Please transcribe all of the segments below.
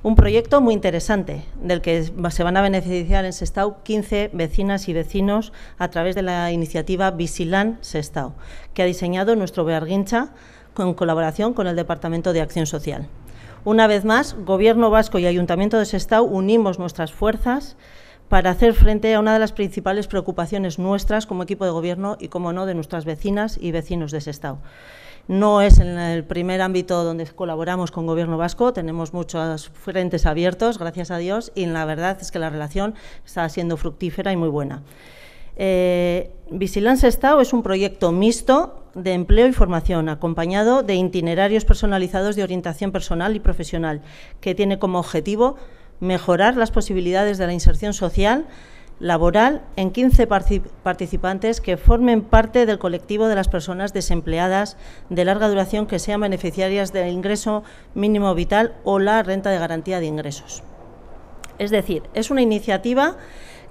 Un proyecto muy interesante, del que se van a beneficiar en Sestao 15 vecinas y vecinos a través de la iniciativa Visilán Sestao, que ha diseñado nuestro Berguincha en colaboración con el Departamento de Acción Social. Una vez más, Gobierno Vasco y Ayuntamiento de Sestao unimos nuestras fuerzas para hacer frente a una de las principales preocupaciones nuestras como equipo de gobierno y, como no, de nuestras vecinas y vecinos de Sestao no es en el primer ámbito donde colaboramos con Gobierno Vasco, tenemos muchos frentes abiertos, gracias a Dios, y la verdad es que la relación está siendo fructífera y muy buena. Eh, Estado es un proyecto mixto de empleo y formación, acompañado de itinerarios personalizados de orientación personal y profesional, que tiene como objetivo mejorar las posibilidades de la inserción social laboral en 15 participantes que formen parte del colectivo de las personas desempleadas de larga duración que sean beneficiarias del ingreso mínimo vital o la renta de garantía de ingresos. Es decir, es una iniciativa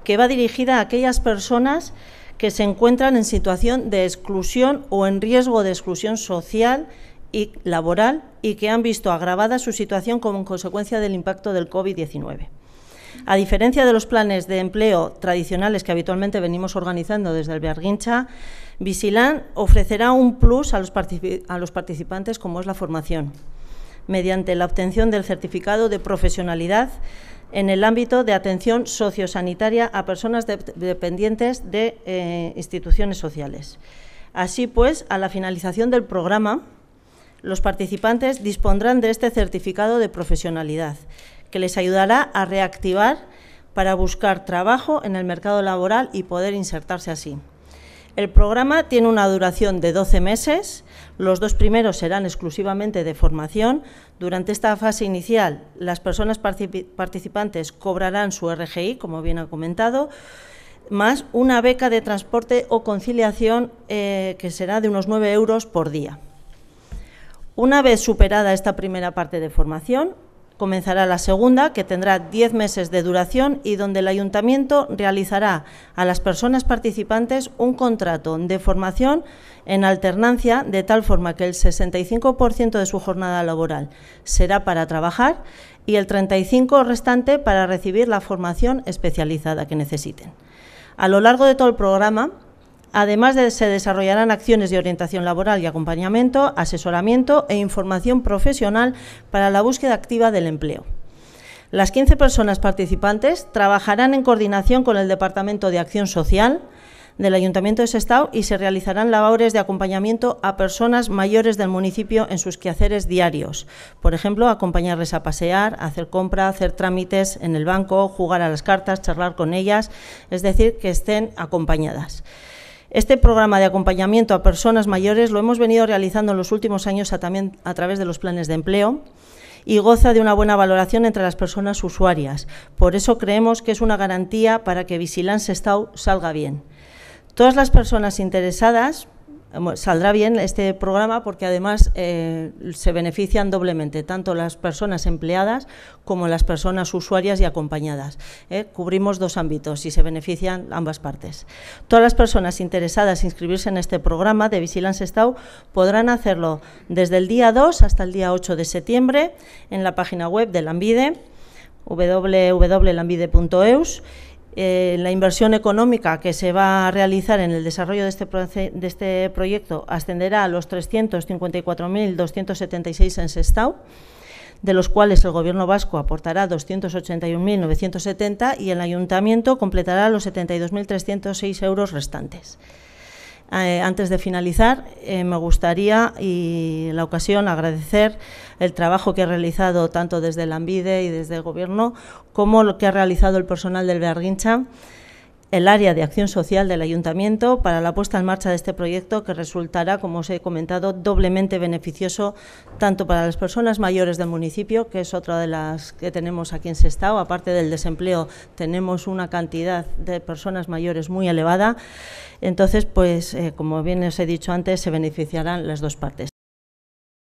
que va dirigida a aquellas personas que se encuentran en situación de exclusión o en riesgo de exclusión social y laboral y que han visto agravada su situación como consecuencia del impacto del COVID-19. A diferencia de los planes de empleo tradicionales que habitualmente venimos organizando desde el Biarguincha, Visilán ofrecerá un plus a los, participantes como es la formación, mediante la obtención del certificado de profesionalidad en el ámbito de atención sociosanitaria a personas dependientes de eh, instituciones sociales. Así pues, a la finalización del programa, los participantes dispondrán de este certificado de profesionalidad, que les ayudará a reactivar para buscar trabajo en el mercado laboral y poder insertarse así. El programa tiene una duración de 12 meses. Los dos primeros serán exclusivamente de formación. Durante esta fase inicial, las personas participantes cobrarán su RGI, como bien ha comentado, más una beca de transporte o conciliación eh, que será de unos 9 euros por día. Una vez superada esta primera parte de formación, comenzará la segunda, que tendrá 10 meses de duración y donde el ayuntamiento realizará a las personas participantes un contrato de formación en alternancia, de tal forma que el 65% de su jornada laboral será para trabajar y el 35% restante para recibir la formación especializada que necesiten. A lo largo de todo el programa, Además, se desarrollarán acciones de orientación laboral y acompañamiento, asesoramiento e información profesional para la búsqueda activa del empleo. Las 15 personas participantes trabajarán en coordinación con el Departamento de Acción Social del Ayuntamiento de Sestao y se realizarán labores de acompañamiento a personas mayores del municipio en sus quehaceres diarios. Por ejemplo, acompañarles a pasear, hacer compra, hacer trámites en el banco, jugar a las cartas, charlar con ellas, es decir, que estén acompañadas. Este programa de acompañamiento a personas mayores lo hemos venido realizando en los últimos años a, también a través de los planes de empleo y goza de una buena valoración entre las personas usuarias. Por eso creemos que es una garantía para que Vigilance salga bien. Todas las personas interesadas saldrá bien este programa porque además eh, se benefician doblemente tanto las personas empleadas como las personas usuarias y acompañadas. ¿eh? Cubrimos dos ámbitos y se benefician ambas partes. Todas las personas interesadas en inscribirse en este programa de Vigilance Estado podrán hacerlo desde el día 2 hasta el día 8 de septiembre en la página web de Lambide www.lambide.eus eh, la inversión económica que se va a realizar en el desarrollo de este, este proyecto ascenderá a los 354.276 en Sestao, de los cuales el Gobierno vasco aportará 281.970 y el Ayuntamiento completará los 72.306 euros restantes. Eh, antes de finalizar, eh, me gustaría y la ocasión agradecer el trabajo que ha realizado tanto desde el AMBIDE y desde el Gobierno, como lo que ha realizado el personal del Berguincha el área de acción social del ayuntamiento para la puesta en marcha de este proyecto que resultará, como os he comentado, doblemente beneficioso tanto para las personas mayores del municipio, que es otra de las que tenemos aquí en Sestao, aparte del desempleo tenemos una cantidad de personas mayores muy elevada, entonces, pues, eh, como bien os he dicho antes, se beneficiarán las dos partes.